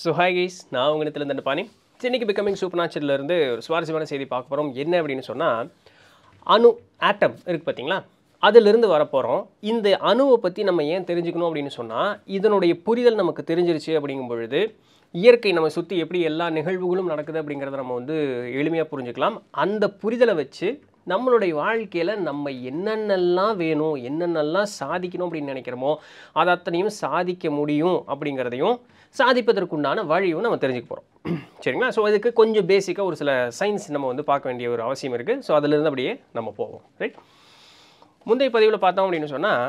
so hi guys நான் உங்கள் இடத்துல இருந்து பாணி சென்னைக்கு பிகமிங் சூப்பர் நேச்சர்லேருந்து ஒரு சுவாரஸ்யமான செய்தி பார்க்க போகிறோம் என்ன அப்படின்னு சொன்னால் அணு ஆட்டம் இருக்குது பார்த்தீங்களா அதிலிருந்து வரப்போகிறோம் இந்த அணுவை பற்றி நம்ம ஏன் தெரிஞ்சுக்கணும் அப்படின்னு சொன்னால் இதனுடைய புரிதல் நமக்கு தெரிஞ்சிருச்சு அப்படிங்கும் பொழுது இயற்கை நம்ம சுற்றி எப்படி எல்லா நிகழ்வுகளும் நடக்குது அப்படிங்கிறத நம்ம வந்து எளிமையாக புரிஞ்சுக்கலாம் அந்த புரிதலை வச்சு நம்மளுடைய வாழ்க்கையில் நம்ம என்னென்னலாம் வேணும் என்னென்னலாம் சாதிக்கணும் அப்படின்னு நினைக்கிறோமோ அதை அத்தனையும் சாதிக்க முடியும் அப்படிங்கிறதையும் சாதிப்பதற்குண்டான வழியும் நம்ம தெரிஞ்சுக்க போகிறோம் சரிங்களா ஸோ இதுக்கு கொஞ்சம் பேசிக்காக ஒரு சில சயின்ஸ் நம்ம வந்து பார்க்க வேண்டிய ஒரு அவசியம் இருக்குது ஸோ அதிலிருந்து அப்படியே நம்ம போவோம் ரைட் முந்தைய பதிவில் பார்த்தோம் அப்படின்னு சொன்னால்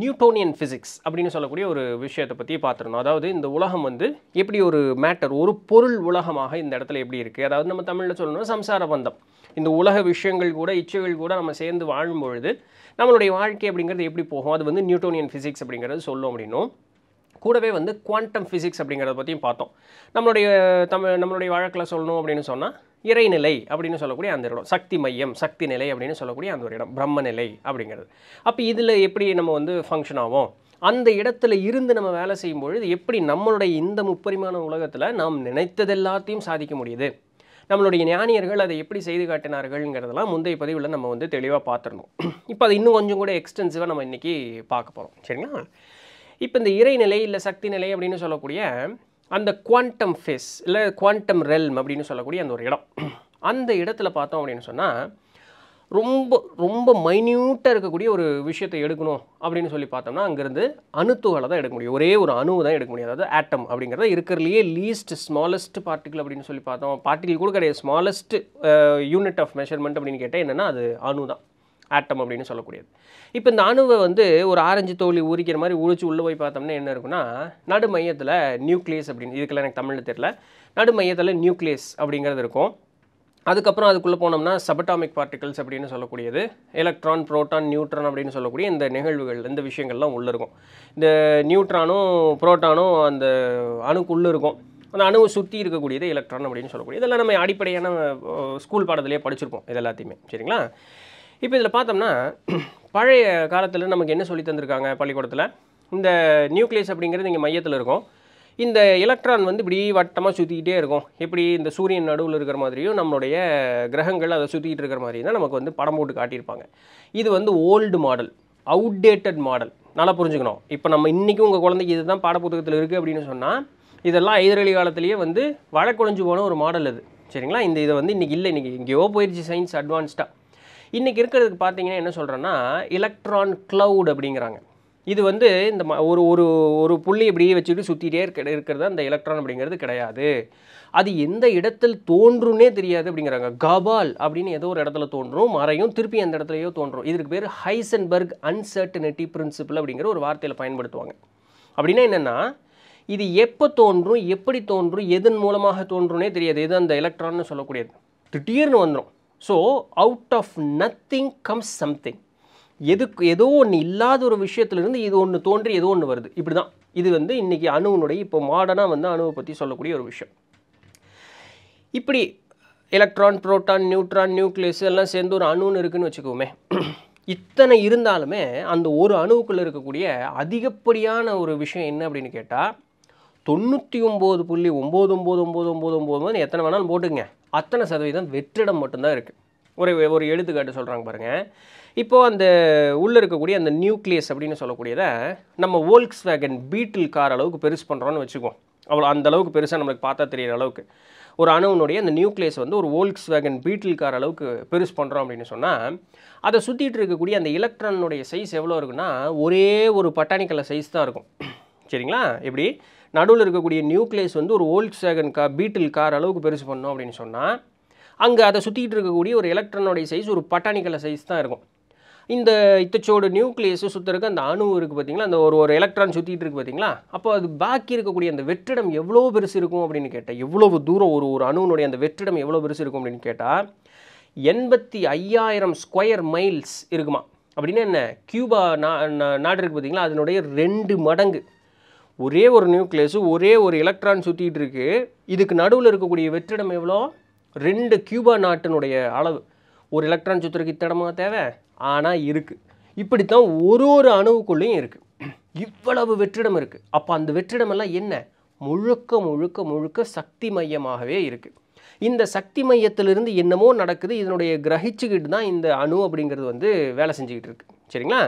நியூட்டோனியன் ஃபிசிக்ஸ் அப்படின்னு சொல்லக்கூடிய ஒரு விஷயத்தை பற்றி பார்த்துருந்தோம் அதாவது இந்த உலகம் வந்து எப்படி ஒரு மேட்டர் ஒரு பொருள் உலகமாக இந்த இடத்துல எப்படி இருக்குது அதாவது நம்ம தமிழில் சொல்லணும்னா சம்சார பந்தம் இந்த உலக விஷயங்கள் கூட இச்சைகள் கூட நம்ம சேர்ந்து வாழும்பொழுது நம்மளுடைய வாழ்க்கை அப்படிங்கிறது எப்படி போகும் அது வந்து நியூட்டோனியன் ஃபிசிக்ஸ் அப்படிங்கிறது சொல்லும் அப்படின்னும் கூடவே வந்து குவாண்டம் ஃபிசிக்ஸ் அப்படிங்கிறத பற்றியும் பார்த்தோம் நம்மளுடைய தமிழ் நம்மளுடைய வழக்கில் சொல்லணும் அப்படின்னு சொன்னால் இறைநிலை அப்படின்னு சொல்லக்கூடிய அந்த இடம் சக்தி மையம் சக்தி நிலை அப்படின்னு சொல்லக்கூடிய அந்த ஒரு இடம் பிரம்மநிலை அப்படிங்கிறது அப்போ இதில் எப்படி நம்ம வந்து ஃபங்க்ஷன் ஆகும் அந்த இடத்துல இருந்து நம்ம வேலை செய்யும் பொழுது எப்படி நம்மளுடைய இந்த முப்பரிமான உலகத்தில் நாம் நினைத்தது எல்லாத்தையும் சாதிக்க முடியுது நம்மளுடைய ஞானியர்கள் அதை எப்படி செய்து காட்டினார்கள்ங்கிறதெல்லாம் முந்தைய பதிவில் நம்ம வந்து தெளிவாக பார்த்துருந்தோம் இப்போ அது இன்னும் கொஞ்சம் கூட எக்ஸ்டென்சிவாக நம்ம இன்றைக்கி பார்க்க போகிறோம் சரிங்களா இப்போ இந்த இறைநிலை இல்லை சக்தி நிலை அப்படின்னு சொல்லக்கூடிய அந்த குவாண்டம் ஃபேஸ் இல்லை குவாண்டம் ரெல்ம் அப்படின்னு சொல்லக்கூடிய அந்த ஒரு இடம் அந்த இடத்துல பார்த்தோம் அப்படின்னு சொன்னால் ரொம்ப ரொம்ப மைன்யூட்டாக இருக்கக்கூடிய ஒரு விஷயத்தை எடுக்கணும் அப்படின்னு சொல்லி பார்த்தோம்னா அங்கேருந்து அணுத்துகளை தான் எடுக்க முடியும் ஒரே ஒரு அணுவை தான் எடுக்க முடியும் அதாவது ஆட்டம் அப்படிங்கிறத இருக்கிறதுலையே லீஸ்ட் ஸ்மாலஸ்ட் பார்ட்டிகல் அப்படின்னு சொல்லி பார்த்தோம் பார்ட்டிகல் கூட கிடையாது ஸ்மாலஸ்ட் யூனிட் ஆஃப் மெஷர்மெண்ட் அப்படின்னு கேட்டால் என்னென்னா அது அணு தான் ஆட்டம் அப்படின்னு சொல்லக்கூடியது இப்போ இந்த அணுவை வந்து ஒரு ஆரஞ்சு தோழி உரிக்கிற மாதிரி உரிச்சு உள்ளே போய் பார்த்தோம்னா என்ன இருக்குன்னா நடு மையத்தில் நியூக்ளியஸ் அப்படின்னு இதுக்கெல்லாம் எனக்கு தமிழில் தெரில நடு மையத்தில் நியூக்ளியஸ் அப்படிங்கிறது இருக்கும் அதுக்கப்புறம் அதுக்குள்ளே போனோம்னா சபட்டாமிக் பார்ட்டிகல்ஸ் அப்படின்னு சொல்லக்கூடியது எலக்ட்ரான் ப்ரோட்டான் நியூட்ரான் அப்படின்னு சொல்லக்கூடிய இந்த நிகழ்வுகள் இந்த விஷயங்கள்லாம் உள்ளே இருக்கும் இந்த நியூட்ரானும் ப்ரோட்டானும் அந்த அணுக்குள்ளே இருக்கும் அந்த அணுவை சுற்றி இருக்கக்கூடியது எலக்ட்ரான் அப்படின்னு சொல்லக்கூடிய இதெல்லாம் நம்ம அடிப்படையான ஸ்கூல் பாடத்துலேயே படிச்சிருப்போம் இது எல்லாத்தையுமே சரிங்களா இப்போ இதில் பார்த்தோம்னா பழைய காலத்தில் நமக்கு என்ன சொல்லி தந்திருக்காங்க பள்ளிக்கூடத்தில் இந்த நியூக்ளியஸ் அப்படிங்கிறது இங்கே மையத்தில் இருக்கும் இந்த எலக்ட்ரான் வந்து இப்படி வட்டமாக சுற்றிக்கிட்டே இருக்கும் எப்படி இந்த சூரியன் நடுவில் இருக்கிற மாதிரியும் நம்மளுடைய கிரகங்கள் அதை சுற்றிக்கிட்டு இருக்கிற மாதிரி தான் நமக்கு வந்து படம் போட்டு காட்டியிருப்பாங்க இது வந்து ஓல்டு மாடல் அவுடேட்டட் மாடல் நல்லா புரிஞ்சுக்கணும் இப்போ நம்ம இன்றைக்கும் உங்கள் குழந்தைக்கு இதுதான் பாடப்புத்தகத்தில் இருக்குது அப்படின்னு சொன்னால் இதெல்லாம் ஐதரளி காலத்துலேயே வந்து வழக்கொழிஞ்சு போன ஒரு மாடல் அது சரிங்களா இந்த இதை வந்து இன்றைக்கி இல்லை இன்றைக்கி எங்கேயோ போயிடுச்சு சயின்ஸ் அட்வான்ஸ்டாக இன்றைக்கி இருக்கிறதுக்கு பார்த்தீங்கன்னா என்ன சொல்கிறேன்னா எலக்ட்ரான் க்ளவுட் அப்படிங்கிறாங்க இது வந்து இந்த ஒரு ஒரு ஒரு புள்ளி இப்படியே வச்சுட்டு சுற்றிட்டே இருக்க இருக்கிறது அந்த எலக்ட்ரான் அப்படிங்கிறது கிடையாது அது எந்த இடத்தில் தோன்றும்னே தெரியாது அப்படிங்கிறாங்க கபால் அப்படின்னு ஏதோ ஒரு இடத்துல தோன்றும் மறையும் திருப்பி அந்த இடத்துலையோ தோன்றும் இதற்கு பேர் ஹைசன்பர்க் அன்சர்டனிட்டி பிரின்சிபல் அப்படிங்கிற ஒரு வார்த்தையில் பயன்படுத்துவாங்க அப்படின்னா என்னென்னா இது எப்போ தோன்றும் எப்படி தோன்றும் எதன் மூலமாக தோன்றும்னே தெரியாது எது அந்த எலக்ட்ரான்னு சொல்லக்கூடியது திடீர்னு வந்துடும் so out of nothing comes something எதுக்கு ஏதோ ஒன்று இல்லாத ஒரு விஷயத்துலேருந்து இது ஒன்று தோன்றி ஏதோ ஒன்று வருது இப்படி தான் இது வந்து இன்றைக்கி அணுவினுடைய இப்போ மாடர்னாக வந்து அணுவை பற்றி சொல்லக்கூடிய ஒரு விஷயம் இப்படி எலக்ட்ரான் ப்ரோட்டான் நியூட்ரான் நியூக்ளியஸ் எல்லாம் சேர்ந்து ஒரு அணுன்னு இருக்குதுன்னு வச்சுக்கோமே இத்தனை இருந்தாலுமே அந்த ஒரு அணுவுக்குள்ளே இருக்கக்கூடிய அதிகப்படியான ஒரு விஷயம் என்ன அப்படின்னு கேட்டால் தொண்ணூற்றி ஒம்பது புள்ளி ஒம்பது ஒம்பது ஒம்பது ஒம்பது ஒம்பது எத்தனை வேணாலும் போட்டுங்க அத்தனை சதவீதம் வெற்றிடம் மட்டும்தான் இருக்குது ஒரு ஒரு எடுத்துக்காட்டு சொல்கிறாங்க பாருங்கள் இப்போது அந்த உள்ளே இருக்கக்கூடிய அந்த நியூக்ளியஸ் அப்படின்னு சொல்லக்கூடியதை நம்ம வோல்க்ஸ் வேகன் பீட்டில் கார் அளவுக்கு பெருசு பண்ணுறோன்னு வச்சுக்குவோம் அவ்வளோ அந்த அளவுக்கு பெருசாக நம்மளுக்கு பார்த்தா தெரியிற அளவுக்கு ஒரு அணுவனுடைய அந்த நியூக்ளியஸ் வந்து ஒரு வோல்க்ஸ் வேகன் பீட்டில் கார் அளவுக்கு பெருசு பண்ணுறோம் அப்படின்னு சொன்னால் அதை சுற்றிட்டு இருக்கக்கூடிய அந்த எலக்ட்ரானுடைய சைஸ் எவ்வளோ இருக்குன்னா ஒரே ஒரு பட்டானிக்கலை சைஸ் தான் இருக்கும் சரிங்களா எப்படி நடுவில் இருக்கக்கூடிய நியூக்ளியஸ் வந்து ஒரு ஓல்ட் சேகன் கார் பீட்டில் கார் அளவுக்கு பெருசு பண்ணோம் அப்படின்னு சொன்னால் அங்கே அதை சுற்றிக்கிட்டு இருக்கக்கூடிய ஒரு எலக்ட்ரானோடைய சைஸ் ஒரு பட்டானிக்கலை சைஸ் தான் இருக்கும் இந்த இத்தச்சோட நியூக்ளியஸ் சுற்றுறக்கு அந்த அணு இருக்குது பார்த்திங்களா அந்த ஒரு ஒரு எலக்ட்ரான் சுற்றிட்டு இருக்குது பார்த்திங்களா அப்போ அது பாக்கி இருக்கக்கூடிய அந்த வெற்றிடம் எவ்வளோ பெருசு இருக்கும் அப்படின்னு கேட்டால் எவ்வளவு தூரம் ஒரு ஒரு அணுனுடைய அந்த வெற்றிடம் எவ்வளோ பெருசு இருக்கும் அப்படின்னு கேட்டால் எண்பத்தி ஐயாயிரம் ஸ்கொயர் மைல்ஸ் இருக்குமா அப்படின்னா என்ன கியூபா நா நாடு இருக்குது பார்த்திங்களா அதனுடைய ரெண்டு மடங்கு ஒரே ஒரு நியூக்ளியஸு ஒரே ஒரு எலக்ட்ரான் சுற்றிட்டு இருக்குது இதுக்கு நடுவில் இருக்கக்கூடிய வெற்றிடம் எவ்வளோ ரெண்டு கியூபா நாட்டினுடைய அளவு ஒரு எலக்ட்ரான் சுற்றுறதுக்கு இத்தடமாக தேவை ஆனால் இருக்குது இப்படித்தான் ஒரு ஒரு அணுவுக்குள்ளேயும் இருக்குது இவ்வளவு வெற்றிடம் இருக்குது அப்போ அந்த வெற்றிடமெல்லாம் என்ன முழுக்க முழுக்க முழுக்க சக்தி மையமாகவே இருக்குது இந்த சக்தி மையத்திலிருந்து என்னமோ நடக்குது இதனுடைய கிரகிச்சுக்கிட்டு தான் இந்த அணு அப்படிங்கிறது வந்து வேலை செஞ்சுக்கிட்டு இருக்கு சரிங்களா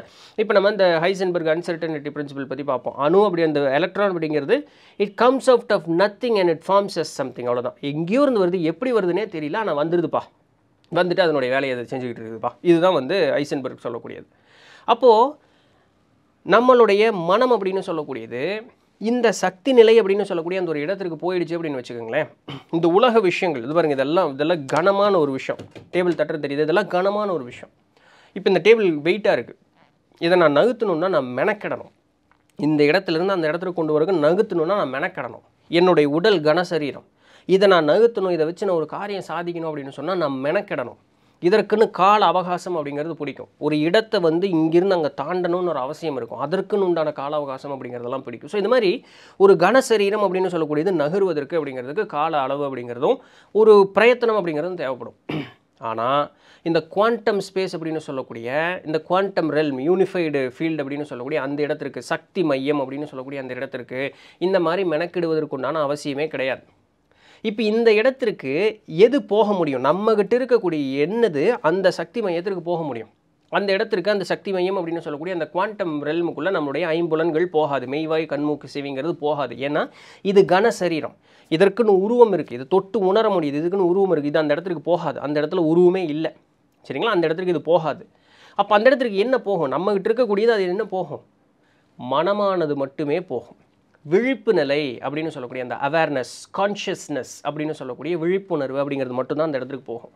இப்போ நம்ம இந்த ஹைசன்பர்க் அன்சர்டனிட்டி பிரின்சிபல் பற்றி பார்ப்போம் அணு அப்படி அந்த எலக்ட்ரான் அப்படிங்கிறது it comes out of nothing and it forms as something அவ்வளோதான் எங்கேயோ இருந்து வருது எப்படி வருதுன்னே தெரியல ஆனால் வந்துருதுப்பா வந்துட்டு அதனுடைய வேலையை அதை செஞ்சுக்கிட்டு இருக்குதுப்பா இதுதான் வந்து ஐசன்பர்க் சொல்லக்கூடியது அப்போது நம்மளுடைய மனம் அப்படின்னு சொல்லக்கூடியது இந்த சக்தி நிலை அப்படின்னு சொல்லக்கூடிய அந்த ஒரு இடத்திற்கு போயிடுச்சு அப்படின்னு வச்சுக்கோங்களேன் இந்த உலக விஷயங்கள் இது பாருங்கள் இதெல்லாம் இதெல்லாம் கனமான ஒரு விஷயம் டேபிள் தட்டுறது தெரியுது இதெல்லாம் கனமான ஒரு விஷயம் இப்போ இந்த டேபிள் வெயிட்டாக இருக்குது இதை நான் நகர்த்தணுன்னா நான் மெனக்கிடணும் இந்த இடத்துலேருந்து அந்த இடத்துக்கு கொண்டு வரக்கு நகர்த்தணுன்னா நான் மெனக்கிடணும் என்னுடைய உடல் கனசரீரம் இதை நான் நகுத்தணும் இதை வச்சு நான் ஒரு காரியம் சாதிக்கணும் அப்படின்னு சொன்னால் நான் மெனக்கிடணும் இதற்குன்னு கால அவகாசம் அப்படிங்கிறது பிடிக்கும் ஒரு இடத்தை வந்து இங்கிருந்து அங்கே தாண்டணும்னு ஒரு அவசியம் இருக்கும் அதற்குன்னு உண்டான கால அவகாசம் அப்படிங்கிறதெல்லாம் பிடிக்கும் ஸோ இது மாதிரி ஒரு கனசரீரம் அப்படின்னு சொல்லக்கூடியது நகர்வதற்கு அப்படிங்கிறதுக்கு கால அளவு அப்படிங்கிறதும் ஒரு பிரயத்தனம் அப்படிங்கிறதும் தேவைப்படும் ஆனால் இந்த குவாண்டம் ஸ்பேஸ் அப்படின்னு சொல்லக்கூடிய இந்த குவாண்டம் ரெல்ம் யூனிஃபைடு ஃபீல்டு அப்படின்னு சொல்லக்கூடிய அந்த இடத்திற்கு சக்தி மையம் அப்படின்னு சொல்லக்கூடிய அந்த இடத்திற்கு இந்த மாதிரி மெனக்கிடுவதற்குண்டான அவசியமே கிடையாது இப்போ இந்த இடத்திற்கு எது போக முடியும் நம்மகிட்ட இருக்கக்கூடிய என்னது அந்த சக்தி மையத்திற்கு போக முடியும் அந்த இடத்திற்கு அந்த சக்தி மையம் அப்படின்னு சொல்லக்கூடிய அந்த குவாண்டம் ரெல்முக்குள்ளே நம்மளுடைய ஐம்புலன்கள் போகாது மெய்வாய் கண்மூக்கு சிவிங்கிறது போகாது ஏன்னா இது கன சரீரம் இதற்குன்னு உருவம் இருக்குது இது தொட்டு உணர முடியுது இதுக்குன்னு உருவம் இருக்குது இது அந்த இடத்துக்கு போகாது அந்த இடத்துல உருவமே இல்லை சரிங்களா அந்த இடத்துக்கு இது போகாது அப்போ அந்த இடத்துக்கு என்ன போகும் நம்மகிட்ட இருக்கக்கூடியது அது என்ன போகும் மனமானது மட்டுமே போகும் விழிப்பு நிலை அப்படின்னு சொல்லக்கூடிய அந்த அவேர்னஸ் கான்ஷியஸ்னஸ் அப்படின்னு சொல்லக்கூடிய விழிப்புணர்வு அப்படிங்கிறது மட்டும்தான் அந்த இடத்துக்கு போகும்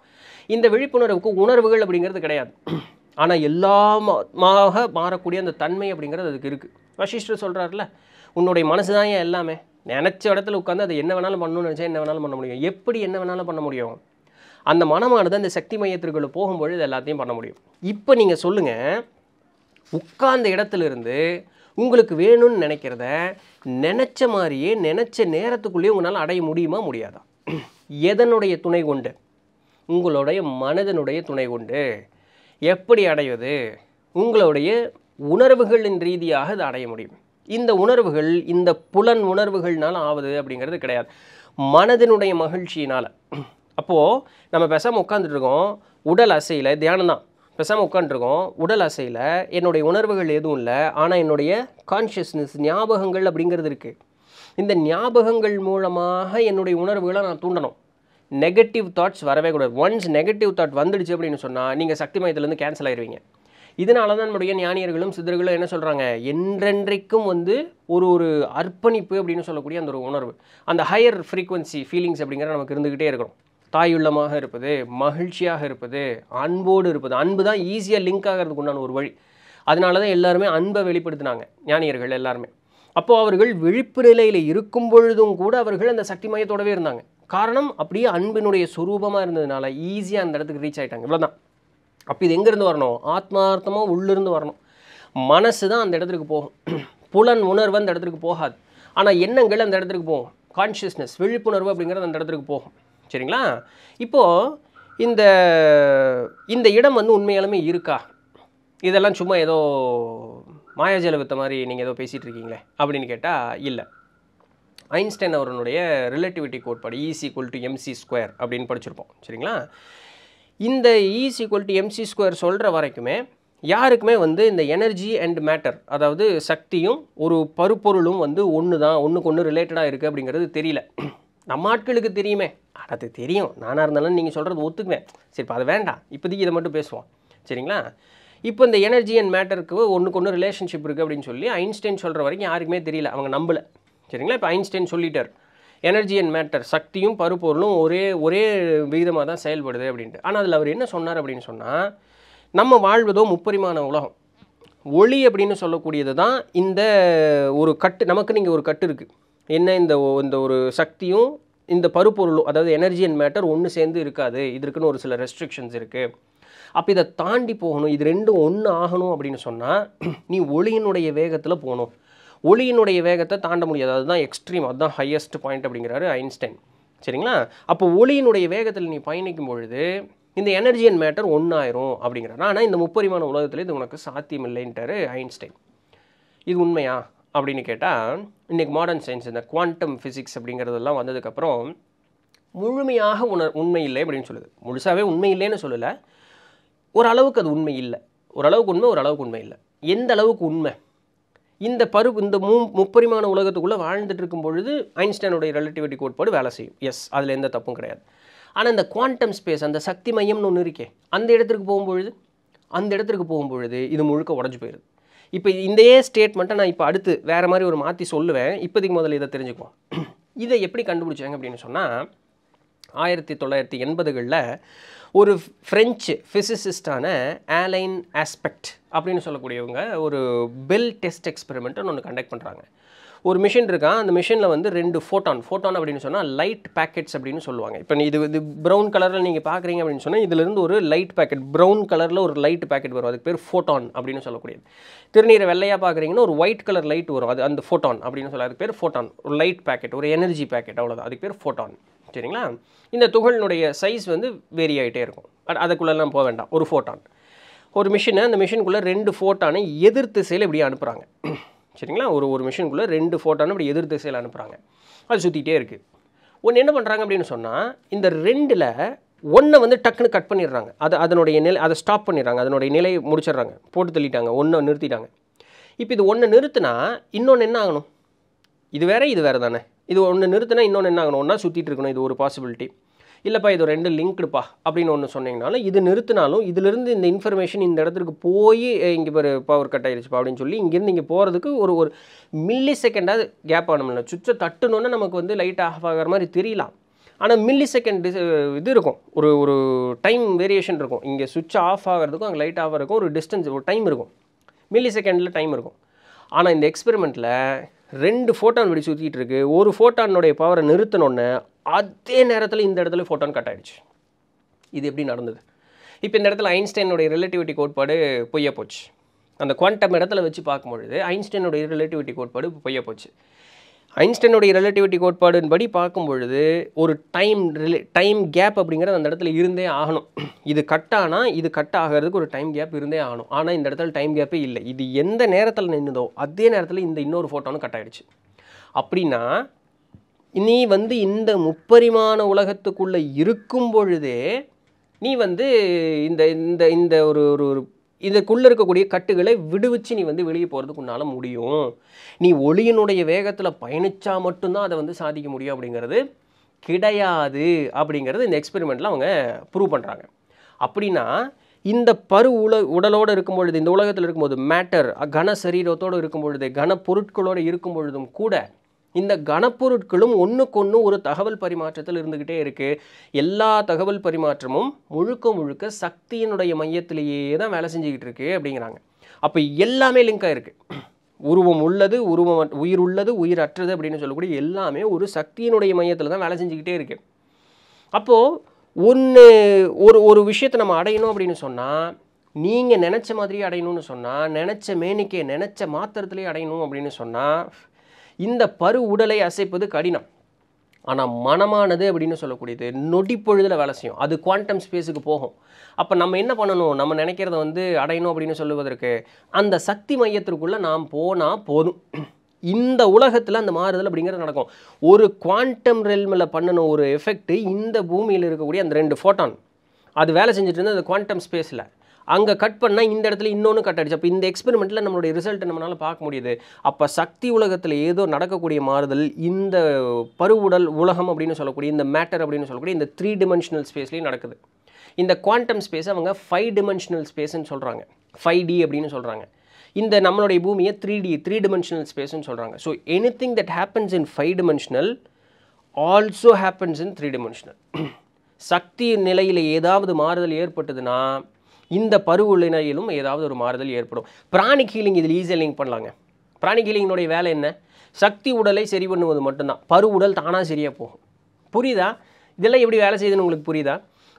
இந்த விழிப்புணர்வுக்கு உணர்வுகள் அப்படிங்கிறது கிடையாது ஆனால் எல்லாமாக மாறக்கூடிய அந்த தன்மை அப்படிங்கிறது அதுக்கு இருக்குது வசிஷ்டர் சொல்கிறார்ல உன்னுடைய மனசு தான் ஏன் எல்லாமே நினச்ச இடத்துல உட்காந்து அதை என்ன வேணாலும் பண்ணணும்னு நினச்சா என்ன வேணாலும் பண்ண முடியும் எப்படி என்ன வேணாலும் பண்ண முடியும் அந்த மனமானது அந்த சக்தி மையத்திற்குள்ளே போகும்பொழுது இது எல்லாத்தையும் பண்ண முடியும் இப்போ நீங்கள் சொல்லுங்கள் உட்கார்ந்த இடத்துலேருந்து உங்களுக்கு வேணும்னு நினைக்கிறத நினச்ச மாதிரியே நினச்ச நேரத்துக்குள்ளேயே உங்களால் அடைய முடியுமா முடியாதா எதனுடைய துணை கொண்டு உங்களுடைய மனதனுடைய துணை கொண்டு எப்படி அடைவது உங்களுடைய உணர்வுகளின் ரீதியாக அதை அடைய முடியும் இந்த உணர்வுகள் இந்த புலன் உணர்வுகள்னால் ஆவது அப்படிங்கிறது கிடையாது மனதினுடைய மகிழ்ச்சியினால் அப்போது நம்ம பெசாமல் உட்காந்துட்ருக்கோம் உடல் அசையில் தியானம் தான் பெசாமல் உட்காந்துருக்கோம் உடல் அசையில் என்னுடைய உணர்வுகள் எதுவும் இல்லை ஆனால் என்னுடைய கான்ஷியஸ்னஸ் ஞாபகங்கள் அப்படிங்கிறது இருக்குது இந்த ஞாபகங்கள் மூலமாக என்னுடைய உணர்வுகளை நான் தூண்டணும் நெகட்டிவ் தாட்ஸ் வரவே கூடாது ஒன்ஸ் நெகட்டிவ் தாட் வந்துடுச்சு அப்படின்னு சொன்னால் நீங்கள் சக்தி மையத்துலேருந்து கேன்சல் ஆயிடுவீங்க இதனால தான் நம்முடைய ஞானியர்களும் சித்தர்களும் என்ன சொல்கிறாங்க என்றென்றைக்கும் வந்து ஒரு ஒரு அர்ப்பணிப்பு அப்படின்னு சொல்லக்கூடிய அந்த ஒரு உணர்வு அந்த ஹையர் ஃப்ரீக்குவன்சி ஃபீலிங்ஸ் அப்படிங்கிற நமக்கு இருந்துக்கிட்டே இருக்கணும் தாயுள்ளமாக இருப்பது மகிழ்ச்சியாக இருப்பது அன்போடு இருப்பது அன்பு தான் ஈஸியாக லிங்க் ஆகிறதுக்கு உண்டான ஒரு வழி அதனால தான் எல்லாருமே அன்பை வெளிப்படுத்தினாங்க ஞானியர்கள் எல்லாருமே அப்போது அவர்கள் விழிப்பு நிலையில் இருக்கும் பொழுதும் கூட அவர்கள் அந்த சக்தி மையத்தோடவே இருந்தாங்க காரணம் அப்படியே அன்பினுடைய சுரூபமாக இருந்ததுனால ஈஸியாக அந்த இடத்துக்கு ரீச் ஆகிட்டாங்க இவ்வளோதான் அப்போ இது எங்கேருந்து வரணும் ஆத்மார்த்தமாக உள்ளிருந்து வரணும் மனசு தான் அந்த இடத்துக்கு போகும் புலன் உணர்வு அந்த இடத்துக்கு போகாது ஆனால் எண்ணங்கள் அந்த இடத்துக்கு போகும் கான்ஷியஸ்னஸ் விழிப்புணர்வு அப்படிங்கிறது அந்த இடத்துக்கு போகும் சரிங்களா இப்போது இந்த இந்த இடம் வந்து உண்மையாலுமே இருக்கா இதெல்லாம் சும்மா ஏதோ மாயாஜல வித்த மாதிரி நீங்கள் ஏதோ பேசிகிட்டு இருக்கீங்களே அப்படின்னு கேட்டால் இல்லை ஐன்ஸ்டைன் அவருடைய ரிலேட்டிவிட்டி கோட்பாடு is equal to M C square அப்படின்னு படிச்சிருப்போம் சரிங்களா இந்த is equal to M C square சொல்கிற வரைக்குமே யாருக்குமே வந்து இந்த எனர்ஜி அண்ட் மேட்டர் அதாவது சக்தியும் ஒரு பருப்பொருளும் வந்து ஒன்று தான் ஒன்றுக்கு ஒன்று ரிலேட்டடாக இருக்குது அப்படிங்கிறது தெரியல நம்ம ஆட்களுக்கு தெரியுமே அது தெரியும் நானாக இருந்தாலும் நீங்கள் சொல்கிறது ஒத்துக்குவேன் சரி இப்போ அது வேண்டாம் இப்போதைக்கு இதை மட்டும் பேசுவோம் சரிங்களா இப்போ இந்த எனர்ஜி அண்ட் மேட்டருக்கு ஒன்றுக்கு ஒன்று ரிலேஷன்ஷிப் இருக்குது அப்படின்னு சொல்லி ஐன்ஸ்டைன் சொல்கிற வரைக்கும் யாருக்குமே தெரியல அவங்க நம்பலை சரிங்களா இப்போ ஐன்ஸ்டைன் சொல்லிட்டார் எனர்ஜி அண்ட் மேட்டர் சக்தியும் பருப்பொருளும் ஒரே ஒரே விகிதமாக தான் செயல்படுது அப்படின்ட்டு ஆனால் அதில் அவர் என்ன சொன்னார் அப்படின்னு சொன்னால் நம்ம வாழ்வதோ முப்பரிமாண உலகம் ஒளி அப்படின்னு சொல்லக்கூடியது தான் இந்த ஒரு கட்டு நமக்கு நீங்கள் ஒரு கட்டு இருக்குது என்ன இந்த இந்த ஒரு சக்தியும் இந்த பருப்பொருளும் அதாவது எனர்ஜி அண்ட் மேட்டர் ஒன்று சேர்ந்து இருக்காது இது இருக்குன்னு ஒரு சில ரெஸ்ட்ரிக்ஷன்ஸ் இருக்குது அப்போ இதை தாண்டி போகணும் இது ரெண்டும் ஒன்று ஆகணும் அப்படின்னு சொன்னால் நீ ஒளியினுடைய வேகத்தில் போகணும் ஒளியினுடைய வேகத்தை தாண்ட முடியாது அதுதான் எக்ஸ்ட்ரீம் அதுதான் ஹையஸ்ட் பாயிண்ட் அப்படிங்கிறாரு ஐன்ஸ்டைன் சரிங்களா அப்போ ஒளியினுடைய வேகத்தில் நீ பயணிக்கும் பொழுது இந்த எனர்ஜி அண்ட் மேட்டர் ஒன்றாயிரும் அப்படிங்கிறார் ஆனால் இந்த முப்பரிமாண உலகத்தில் இது உனக்கு சாத்தியம் இல்லைன்ட்டாரு ஐன்ஸ்டைன் இது உண்மையா அப்படின்னு கேட்டால் இன்றைக்கி மாடர்ன் சயின்ஸ் இந்த குவாண்டம் ஃபிசிக்ஸ் அப்படிங்கிறதெல்லாம் வந்ததுக்கப்புறம் முழுமையாக உணர் உண்மை இல்லை அப்படின்னு சொல்லுது முழுசாகவே உண்மை இல்லைன்னு சொல்லலை ஓரளவுக்கு அது உண்மை இல்லை ஓரளவுக்கு உண்மை ஓரளவுக்கு உண்மை இல்லை எந்த அளவுக்கு உண்மை இந்த பரு இந்த மூ முப்பரிமாண உலகத்துக்குள்ளே வாழ்ந்துட்டு இருக்கும் பொழுது ஐன்ஸ்டைனுடைய ரிலேட்டிவிட்டி கோட்பாடு வேலை செய்யும் எஸ் அதில் எந்த தப்பும் கிடையாது ஆனால் இந்த குவாண்டம் ஸ்பேஸ் அந்த சக்தி மையம்னு ஒன்று இருக்கே அந்த இடத்துக்கு போகும்பொழுது அந்த இடத்துக்கு போகும்பொழுது இது முழுக்க உடஞ்சி போயிடுது இப்போ இதே ஸ்டேட்மெண்ட்டை நான் இப்போ அடுத்து வேறு மாதிரி ஒரு மாற்றி சொல்லுவேன் இப்போதைக்கு முதல்ல இதை தெரிஞ்சுக்குவோம் இதை எப்படி கண்டுபிடிச்சாங்க அப்படின்னு சொன்னால் ஆயிரத்தி தொள்ளாயிரத்தி எண்பதுகளில் ஒரு ஃப்ரெஞ்சு ஃபிசிசிஸ்டான ஆலைன் ஆஸ்பெக்ட் அப்படின்னு சொல்லக்கூடியவங்க ஒரு பெல் டெஸ்ட் எக்ஸ்பெரிமெண்ட்டுன்னு ஒன்று கண்டக்ட் பண்ணுறாங்க ஒரு மிஷின் இருக்கான் அந்த மிஷினில் வந்து ரெண்டு ஃபோட்டான் ஃபோட்டான் அப்படின்னு சொன்னால் லைட் பேக்கெட்ஸ் அப்படின்னு சொல்லுவாங்க இப்போ இது இது ப்ரௌன் கலரில் நீங்கள் பார்க்குறீங்க அப்படின்னு சொன்னால் இதுலேருந்து ஒரு லைட் பேக்கெட் ப்ரௌன் கலரில் ஒரு லைட் பேக்கெட் வரும் அதுக்கு பேர் ஃபோட்டான் அப்படின்னு சொல்லக்கூடியது திருநீரை வெள்ளையாக பார்க்குறீங்கன்னா ஒரு ஒயிட் கலர் லைட் வரும் அது அந்த ஃபோட்டான் அப்படின்னு சொல்ல அதுக்கு பேர் ஃபோட்டான் ஒரு லைட் பேக்கெட் ஒரு எனர்ஜி பேக்கெட் அவ்வளோதான் அதுக்கு பேர் ஃபோட்டான் சரிங்களா இந்த துகளினுடைய சைஸ் வந்து வேரி ஆகிட்டே இருக்கும் அதுக்குள்ளெல்லாம் போக வேண்டாம் ஒரு ஃபோட்டான் ஒரு மிஷினை அந்த மிஷினுக்குள்ளே ரெண்டு ஃபோட்டானை எதிர்த்து செயல் இப்படி அனுப்புகிறாங்க சரிங்களா ஒரு ஒரு மிஷினுக்குள்ளே ரெண்டு ஃபோட்டானை இப்படி எதிர்த்து செயல் அனுப்புகிறாங்க அது சுற்றிகிட்டே இருக்குது ஒன்று என்ன பண்ணுறாங்க அப்படின்னு சொன்னால் இந்த ரெண்டில் ஒன்றை வந்து டக்குன்னு கட் பண்ணிடுறாங்க அது அதனுடைய நிலை அதை ஸ்டாப் பண்ணிடுறாங்க அதனுடைய நிலையை முடிச்சிடுறாங்க போட்டு தள்ளிட்டாங்க ஒன்றை நிறுத்திட்டாங்க இப்போ இது ஒன்று நிறுத்தினா இன்னொன்று என்ன ஆகணும் இது வேறு இது வேறு தானே இது ஒன்று நிறுத்தினா இன்னொன்று என்ன ஆகணும் ஒன்றா சுற்றிட்டு இருக்கணும் இது ஒரு பாசிபிலிட்டி இல்லைப்பா இது ரெண்டு லிங்க்டுப்பா அப்படின்னு ஒன்று சொன்னீங்கனாலும் இது நிறுத்தினாலும் இதிலிருந்து இந்த இன்ஃபர்மேஷன் இந்த இடத்துக்கு போய் இங்கே ஒரு பவர் கட் ஆயிடுச்சுப்பா அப்படின்னு சொல்லி இங்கேருந்து இங்கே போகிறதுக்கு ஒரு ஒரு மில்லி செகண்டாவது கேப் ஆனோம்ல சுவிட்சை தட்டுனோன்னா நமக்கு வந்து லைட் ஆஃப் ஆகிற மாதிரி தெரியலாம் ஆனால் மில்லி செகண்ட் இது இருக்கும் ஒரு ஒரு டைம் வேரியேஷன் இருக்கும் இங்கே சுவிட்ச் ஆஃப் ஆகிறதுக்கும் அங்கே லைட் ஆஃப் இருக்கும் ஒரு டிஸ்டன்ஸ் ஒரு டைம் இருக்கும் மில்லி செகண்டில் டைம் இருக்கும் ஆனால் இந்த எக்ஸ்பெரிமெண்ட்டில் ரெண்டு ஃபோட்டான் வெடி சுற்றிட்டு இருக்கு ஒரு ஃபோட்டானுடைய பவரை நிறுத்தினோன்னே அதே நேரத்தில் இந்த இடத்துல ஃபோட்டான் கட் ஆகிடுச்சு இது எப்படி நடந்தது இப்போ இந்த இடத்துல ஐன்ஸ்டைனுடைய ரிலேட்டிவிட்டி கோட்பாடு பொய்ய போச்சு அந்த குவாண்டம் இடத்துல வச்சு பார்க்கும்பொழுது ஐன்ஸ்டைனுடைய ரிலேட்டிவிட்டி கோட்பாடு பொய்ய போச்சு ஐன்ஸ்டைனுடைய ரிலேட்டிவிட்டி கோட்பாடுன்படி பார்க்கும் பொழுது ஒரு டைம் ரிலே டைம் கேப் அப்படிங்கிறது அந்த இடத்துல இருந்தே ஆகணும் இது கட் ஆனால் இது கட் ஆகிறதுக்கு ஒரு டைம் கேப் இருந்தே ஆகணும் ஆனால் இந்த இடத்துல டைம் கேப்பே இல்லை இது எந்த நேரத்தில் நின்றுதோ அதே நேரத்தில் இந்த இன்னொரு ஃபோட்டோனு கட் ஆகிடுச்சு அப்படின்னா நீ வந்து இந்த முப்பரிமாண உலகத்துக்குள்ளே இருக்கும் பொழுதே நீ வந்து இந்த இந்த இந்த ஒரு ஒரு இதுக்குள்ளே இருக்கக்கூடிய கட்டுகளை விடுவிச்சு நீ வந்து வெளியே போகிறதுக்கு உன்னால் முடியும் நீ ஒளியினுடைய வேகத்தில் பயணித்தா மட்டும்தான் அதை வந்து சாதிக்க முடியும் அப்படிங்கிறது கிடையாது அப்படிங்கிறது இந்த எக்ஸ்பெரிமெண்ட்டில் அவங்க ப்ரூவ் பண்ணுறாங்க அப்படின்னா இந்த பரு உல உடலோடு இருக்கும் பொழுது இந்த உலகத்தில் இருக்கும்போது மேட்டர் கன சரீரத்தோடு இருக்கும் பொழுது கன பொருட்களோடு இருக்கும் பொழுதும் கூட இந்த கணப்பொருட்களும் ஒன்றுக்கொன்று ஒரு தகவல் பரிமாற்றத்தில் இருந்துக்கிட்டே இருக்குது எல்லா தகவல் பரிமாற்றமும் முழுக்க முழுக்க சக்தியினுடைய மையத்திலேயே தான் வேலை செஞ்சுக்கிட்டு இருக்கு அப்படிங்கிறாங்க அப்போ எல்லாமே லிங்காக இருக்குது உருவம் உள்ளது உருவம் உயிர் உள்ளது உயிர் அற்றது அப்படின்னு சொல்லக்கூடிய எல்லாமே ஒரு சக்தியினுடைய மையத்தில் தான் வேலை செஞ்சுக்கிட்டே இருக்கு அப்போது ஒன்று ஒரு ஒரு விஷயத்தை நம்ம அடையணும் அப்படின்னு சொன்னால் நீங்கள் நினச்ச மாதிரியே அடையணும்னு சொன்னால் நினச்ச மேனிக்கே நினச்ச மாத்திரத்துலேயே அடையணும் அப்படின்னு சொன்னால் இந்த பரு உடலை அசைப்பது கடினம் ஆனால் மனமானது அப்படின்னு சொல்லக்கூடியது நொடி பொழுதில் வேலை செய்யும் அது குவாண்டம் ஸ்பேஸுக்கு போகும் அப்போ நம்ம என்ன பண்ணணும் நம்ம நினைக்கிறத வந்து அடையணும் அப்படின்னு சொல்லுவதற்கு அந்த சக்தி மையத்திற்குள்ளே நாம் போனால் போதும் இந்த உலகத்தில் அந்த மாறுதல் அப்படிங்கிறது நடக்கும் ஒரு குவாண்டம் ரெல்மில் பண்ணணும் ஒரு எஃபெக்ட் இந்த பூமியில் இருக்கக்கூடிய அந்த ரெண்டு ஃபோட்டான் அது வேலை செஞ்சுட்டு இருந்தால் அந்த குவாண்டம் ஸ்பேஸில் அங்கே கட் பண்ணால் இந்த இடத்துல இன்னொன்று கட் அடிச்சு அப்போ இந்த எக்ஸ்பெரிமெண்ட்டில் நம்மளுடைய ரிசல்ட் நம்மளால் பார்க்க முடியுது அப்போ சக்தி உலகத்தில் ஏதோ நடக்கக்கூடிய மாறுதல் இந்த பருவுடல் உலகம் அப்படின்னு சொல்லக்கூடிய இந்த மேட்டர் அப்படின்னு சொல்லக்கூடிய இந்த த்ரீ டிமென்ஷனல் ஸ்பேஸ்லேயும் நடக்குது இந்த குவாண்டம் ஸ்பேஸ் அவங்க ஃபைவ் டிமென்ஷனல் ஸ்பேஸ்ன்னு சொல்கிறாங்க ஃபைவ் டி அப்படின்னு சொல்கிறாங்க இந்த நம்மளுடைய பூமியை த்ரீ டி த்ரீ டிமென்ஷனல் ஸ்பேஸ்ன்னு சொல்கிறாங்க so anything that happens in five dimensional also happens in three dimensional சக்தி நிலையில் ஏதாவது மாறுதல் ஏற்பட்டதுன்னா இந்த பருவநிலையிலும் ஏதாவது ஒரு மாறுதல் ஏற்படும் பிராணிக் ஹீலிங் இதில் ஈஸியாக லிங்க் பண்ணலாங்க பிராணிக் ஹீலிங்கினுடைய வேலை என்ன சக்தி உடலை சரி பண்ணுவது மட்டும்தான் பரு உடல் தானாக சரியாக போகும் புரியுதா இதெல்லாம் எப்படி வேலை செய்யுதுன்னு உங்களுக்கு புரியுதா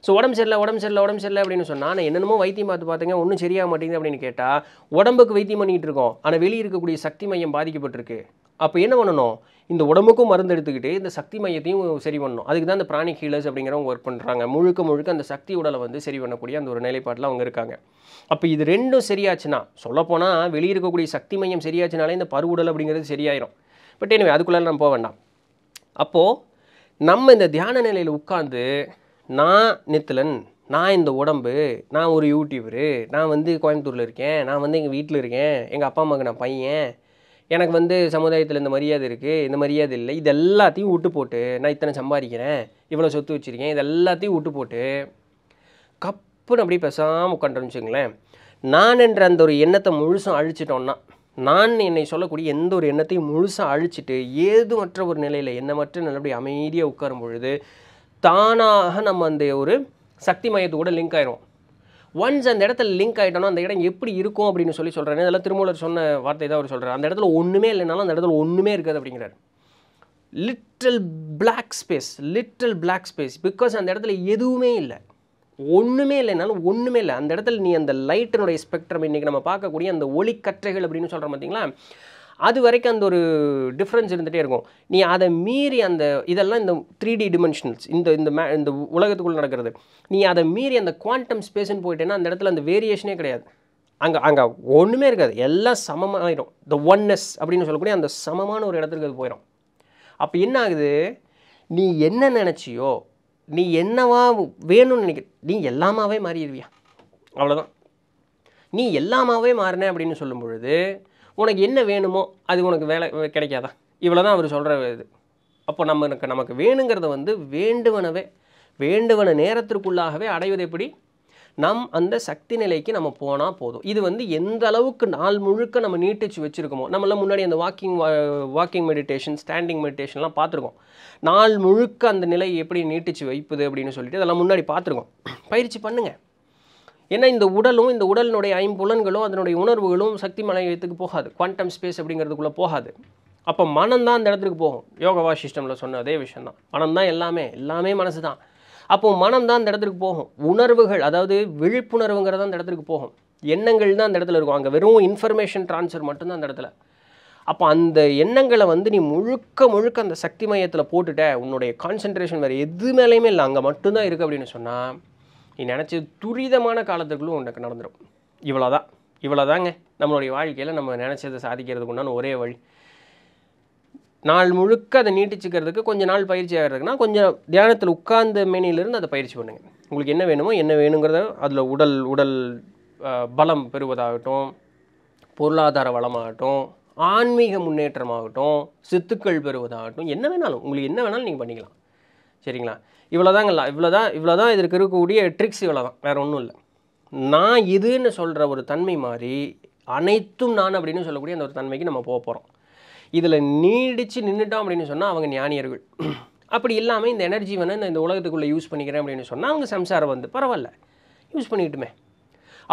ஸோ உடம்பு சரியில்லை உடம்பு சரியில்லை உடம்பு சரியில்லை அப்படின்னு சொன்னால் நான் என்னென்னமோ வைத்தியம் பார்த்து பார்த்தீங்க ஒன்றும் சரியாக மாட்டேங்குது அப்படின்னு கேட்டால் உடம்புக்கு வைத்தியம் பண்ணிகிட்டு இருக்கோம் ஆனால் வெளியே இருக்கக்கூடிய சக்தி மையம் பாதிக்கப்பட்டிருக்கு அப்போ என்ன பண்ணணும் இந்த உடம்புக்கும் மருந்து எடுத்துக்கிட்டு இந்த சக்தி மையத்தையும் சரி பண்ணணும் அதுக்கு தான் இந்த பிராணி ஹீலர்ஸ் அப்படிங்கிறவங்க ஒர்க் பண்ணுறாங்க முழுக்க முழுக்க அந்த சக்தி உடலை வந்து சரி பண்ணக்கூடிய அந்த ஒரு நிலைப்பாட்டில் அவங்க இருக்காங்க அப்போ இது ரெண்டும் சரியாச்சுன்னா சொல்லப்போனால் வெளியே இருக்கக்கூடிய சக்தி மையம் சரியாச்சுனாலே இந்த பருவுடல் அப்படிங்கிறது சரியாயிரும் பட் எனவே அதுக்குள்ளே நம்ம போக வேண்டாம் அப்போது நம்ம இந்த தியான நிலையில் உட்காந்து நான் நித்திலன் நான் இந்த உடம்பு நான் ஒரு யூடியூபரு நான் வந்து கோயம்புத்தூரில் இருக்கேன் நான் வந்து எங்கள் வீட்டில் இருக்கேன் எங்கள் அப்பா அம்மாவுக்கு நான் பையன் எனக்கு வந்து சமுதாயத்தில் இந்த மரியாதை இருக்குது இந்த மரியாதை இல்லை இது எல்லாத்தையும் விட்டு போட்டு நான் இத்தனை சம்பாதிக்கிறேன் இவ்வளோ சொத்து வச்சுருக்கேன் இது எல்லாத்தையும் விட்டு போட்டு கப்புன்னு அப்படியே பேசாமல் உட்காந்துன்னு வச்சுங்களேன் நான் என்ற அந்த ஒரு எண்ணத்தை முழுசாக அழிச்சிட்டோன்னா நான் என்னை சொல்லக்கூடிய எந்த ஒரு எண்ணத்தையும் முழுசாக அழிச்சிட்டு ஏதுமற்ற ஒரு நிலையில் எண்ணமற்ற நல்லபடி அமைதியாக உட்காரும் பொழுது தானாக நம்ம அந்த ஒரு சக்தி மையத்து கூட லிங்க் ஆயிரும் ஒன்ஸ் அந்த இடத்துல லிங்க் ஆகிட்டோம்னா அந்த இடம் எப்படி இருக்கும் அப்படின்னு சொல்லி சொல்கிறேன் இதெல்லாம் திருமூலர் சொன்ன வார்த்தை தான் அவர் சொல்கிறார் அந்த இடத்துல ஒன்றுமே இல்லைனாலும் அந்த இடத்துல ஒன்றுமே இருக்காது அப்படிங்கிறார் little black space little black space because அந்த இடத்துல எதுவுமே இல்லை ஒன்றுமே இல்லைனாலும் ஒன்றுமே இல்லை அந்த இடத்துல நீ அந்த லைட்டினுடைய ஸ்பெக்ட்ரம் இன்றைக்கி நம்ம பார்க்கக்கூடிய அந்த ஒளிக்கற்றைகள் அப்படின்னு சொல்கிறோம் பார்த்தீங்களா அது வரைக்கும் அந்த ஒரு டிஃப்ரென்ஸ் இருந்துகிட்டே இருக்கும் நீ அதை மீறி அந்த இதெல்லாம் இந்த த்ரீ டி டிமென்ஷனல்ஸ் இந்த இந்த மே இந்த உலகத்துக்குள்ளே நடக்கிறது நீ அதை மீறி அந்த குவாண்டம் ஸ்பேஸ்ன்னு போயிட்டேன்னா அந்த இடத்துல அந்த வேரியேஷனே கிடையாது அங்கே அங்கே ஒன்றுமே இருக்காது எல்லாம் சமமாகிடும் த ஒன்னஸ் அப்படின்னு சொல்லக்கூடிய அந்த சமமான ஒரு இடத்துக்கு அது போயிடும் அப்போ என்ன ஆகுது நீ என்ன நினச்சியோ நீ என்னவா வேணும்னு நினைக்கிற நீ எல்லாமாவே மாறிடுவியா அவ்வளோதான் நீ எல்லாமாவே மாறின அப்படின்னு சொல்லும் பொழுது உனக்கு என்ன வேணுமோ அது உனக்கு வேலை கிடைக்காதா இவ்வளோ தான் அவர் சொல்கிற இது அப்போ எனக்கு நமக்கு வேணுங்கிறத வந்து வேண்டுவனவே வேண்டுவன நேரத்திற்குள்ளாகவே அடைவது எப்படி நம் அந்த சக்தி நிலைக்கு நம்ம போனால் போதும் இது வந்து எந்த அளவுக்கு நாள் முழுக்க நம்ம நீட்டிச்சு வச்சுருக்கோமோ நம்மளாம் முன்னாடி அந்த வாக்கிங் வாக்கிங் மெடிடேஷன் ஸ்டாண்டிங் மெடிடேஷன்லாம் பார்த்துருக்கோம் நாள் முழுக்க அந்த நிலை எப்படி நீட்டிச்சு வைப்பது அப்படின்னு சொல்லிட்டு அதெல்லாம் முன்னாடி பார்த்துருக்கோம் பயிற்சி பண்ணுங்கள் ஏன்னா இந்த உடலும் இந்த உடலினுடைய ஐம்புலன்களும் அதனுடைய உணர்வுகளும் சக்தி மலையத்துக்கு போகாது குவாண்டம் ஸ்பேஸ் அப்படிங்கிறதுக்குள்ளே போகாது அப்போ மனம் தான் அந்த இடத்துக்கு போகும் யோகவா சிஸ்டமில் சொன்ன அதே விஷயம் தான் மனம் தான் எல்லாமே எல்லாமே மனசு தான் அப்போது மனம் தான் அந்த இடத்துக்கு போகும் உணர்வுகள் அதாவது விழிப்புணர்வுங்கிறது அந்த இடத்துக்கு போகும் எண்ணங்கள் தான் அந்த இடத்துல இருக்கும் அங்கே வெறும் இன்ஃபர்மேஷன் ட்ரான்ஸ்ஃபர் மட்டும்தான் அந்த இடத்துல அப்போ அந்த எண்ணங்களை வந்து நீ முழுக்க முழுக்க அந்த சக்தி மையத்தில் போட்டுட்ட உன்னுடைய கான்சென்ட்ரேஷன் வேறு எது மேலேயுமே இல்லை அங்கே மட்டும்தான் இருக்குது அப்படின்னு சொன்னால் நீ நினச்சி துரிதமான காலத்துக்குள்ளும் உனக்கு நடந்துடும் இவ்வளோதான் இவ்வளோதாங்க நம்மளுடைய வாழ்க்கையில் நம்ம நினச்சதை சாதிக்கிறதுக்கு உண்டான ஒரே வழி நாள் முழுக்க அதை நீட்டிச்சுக்கிறதுக்கு கொஞ்சம் நாள் பயிற்சி ஆகிறதுக்குனா கொஞ்சம் தியானத்தில் உட்கார்ந்த மேனிலிருந்து அதை பயிற்சி பண்ணுங்கள் உங்களுக்கு என்ன வேணுமோ என்ன வேணுங்கிறத அதில் உடல் உடல் பலம் பெறுவதாகட்டும் பொருளாதார வளமாகட்டும் ஆன்மீக முன்னேற்றமாகட்டும் சித்துக்கள் பெறுவதாகட்டும் என்ன வேணாலும் உங்களுக்கு என்ன வேணாலும் நீங்கள் பண்ணிக்கலாம் சரிங்களா இவ்வளோதாங்கல்ல இவ்வளோதான் இவ்வளோதான் இதற்கு இருக்கக்கூடிய ட்ரிக்ஸ் இவ்வளோ தான் வேறு ஒன்றும் இல்லை நான் இதுன்னு சொல்கிற ஒரு தன்மை மாதிரி அனைத்தும் நான் அப்படின்னு சொல்லக்கூடிய அந்த ஒரு தன்மைக்கு நம்ம போக போகிறோம் இதில் நீடித்து நின்றுட்டோம் அப்படின்னு சொன்னால் அவங்க ஞானியர்கள் அப்படி இல்லாமல் இந்த எனர்ஜி வந்து இந்த உலகத்துக்குள்ளே யூஸ் பண்ணிக்கிறேன் அப்படின்னு சொன்னால் அவங்க சம்சாரம் வந்து பரவாயில்ல யூஸ் பண்ணிக்கிட்டுமே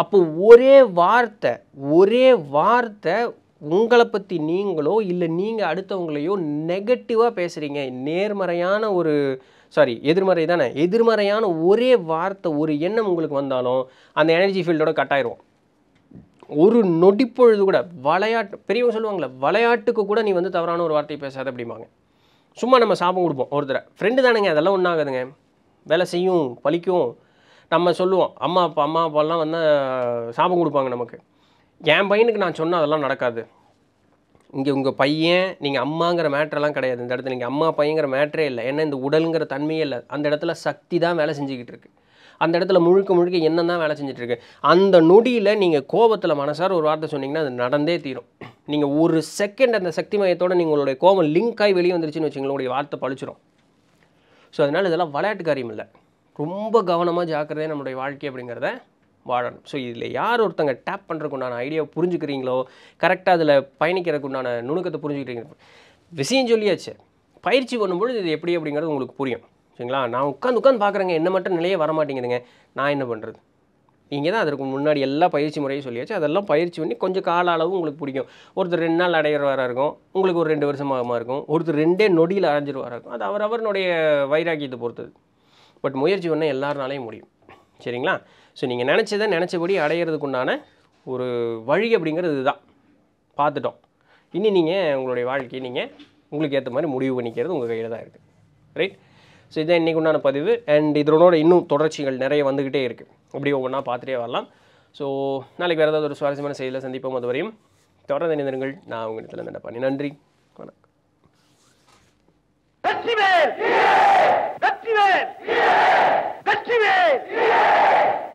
அப்போ ஒரே வார்த்தை ஒரே வார்த்தை உங்களை பற்றி நீங்களோ இல்லை நீங்கள் அடுத்தவங்களையோ நெகட்டிவாக பேசுகிறீங்க நேர்மறையான ஒரு சாரி எதிர்மறை தானே எதிர்மறையான ஒரே வார்த்தை ஒரு எண்ணம் உங்களுக்கு வந்தாலும் அந்த எனர்ஜி ஃபீல்டோட கட் ஆயிரும் ஒரு நொடிப்பொழுது கூட விளையாட்டு பெரியவங்க சொல்லுவாங்களே விளையாட்டுக்கு கூட நீ வந்து தவறான ஒரு வார்த்தையை பேசாத அப்படிம்பாங்க சும்மா நம்ம சாபம் கொடுப்போம் ஒருத்தரை ஃப்ரெண்டு தானேங்க அதெல்லாம் ஒன்றாகுதுங்க வேலை செய்யும் பழிக்கும் நம்ம சொல்லுவோம் அம்மா அப்பா அம்மா அப்பாலாம் வந்து சாபம் கொடுப்பாங்க நமக்கு என் பையனுக்கு நான் சொன்னால் அதெல்லாம் நடக்காது இங்கே உங்கள் பையன் நீங்கள் அம்மாங்கிற மேட்ரெல்லாம் கிடையாது இந்த இடத்துல நீங்கள் அம்மா பையங்கிற மேட்ரே இல்லை ஏன்னா இந்த உடலுங்கிற தன்மையே இல்லை அந்த இடத்துல சக்தி தான் வேலை செஞ்சுக்கிட்டு இருக்கு அந்த இடத்துல முழுக்க முழுக்க என்ன தான் வேலை செஞ்சுட்ருக்கு அந்த நொடியில் நீங்கள் கோபத்தில் மனசார் ஒரு வார்த்தை சொன்னீங்கன்னா அது நடந்தே தீரும் நீங்கள் ஒரு செகண்ட் அந்த சக்தி மையத்தோடு நீங்களுடைய கோபம் லிங்க் ஆகி வெளியே வந்துருச்சுன்னு வச்சுங்களேன் உங்களுடைய வார்த்தை பழிச்சிடும் ஸோ அதனால் இதெல்லாம் விளையாட்டு காரியம் இல்லை ரொம்ப கவனமாக ஜாக்கிரதே நம்மளுடைய வாழ்க்கை அப்படிங்கிறத வாழணும் ஸோ இதில் யார் ஒருத்தங்க டேப் பண்ணுறதுக்கு உண்டான ஐடியாவை புரிஞ்சுக்கிறீங்களோ கரெக்டாக அதில் பயணிக்கிறதுக்கு உண்டான நுணுக்கத்தை புரிஞ்சுக்கிறீங்க விஷயம் சொல்லியாச்சு பயிற்சி பண்ணும்பொழுது இது எப்படி அப்படிங்கிறது உங்களுக்கு புரியும் சரிங்களா நான் உட்காந்து உட்காந்து பார்க்குறேங்க என்ன மட்டும் நிலையே வர மாட்டேங்குதுங்க நான் என்ன பண்ணுறது இங்கே தான் அதற்கு முன்னாடி எல்லா பயிற்சி முறையும் சொல்லியாச்சு அதெல்லாம் பயிற்சி பண்ணி கொஞ்சம் கால அளவு உங்களுக்கு பிடிக்கும் ஒருத்தர் ரெண்டு நாள் அடையிறவராக இருக்கும் உங்களுக்கு ஒரு ரெண்டு வருஷமாக இருக்கும் ஒருத்தர் ரெண்டே நொடியில் அடைஞ்சிருவாராக இருக்கும் அது அவர் அவரனுடைய வைராக்கியத்தை பொறுத்தது பட் முயற்சி பண்ணால் எல்லாருனாலையும் முடியும் சரிங்களா ஸோ நீங்கள் நினச்சதை நினச்சபடி அடையிறதுக்குண்டான ஒரு வழி அப்படிங்கிறது இதுதான் பார்த்துட்டோம் இனி நீங்கள் உங்களுடைய வாழ்க்கையை நீங்கள் உங்களுக்கு ஏற்ற மாதிரி முடிவு பண்ணிக்கிறது உங்கள் கையில் தான் இருக்குது ரைட் ஸோ இதான் இன்றைக்கு உண்டான பதிவு அண்ட் இதனோட இன்னும் தொடர்ச்சிகள் நிறைய வந்துக்கிட்டே இருக்குது அப்படியே ஒவ்வொன்றா பார்த்துட்டே வரலாம் ஸோ நாளைக்கு வேறு ஏதாவது ஒரு சுவாரஸ்யமான செய்தியில் சந்திப்போம் அதுவரையும் வரையும் தொடர்ந்து இணைந்திருங்கள் நான் உங்கள் இடத்துல பண்ணி நன்றி வணக்கம்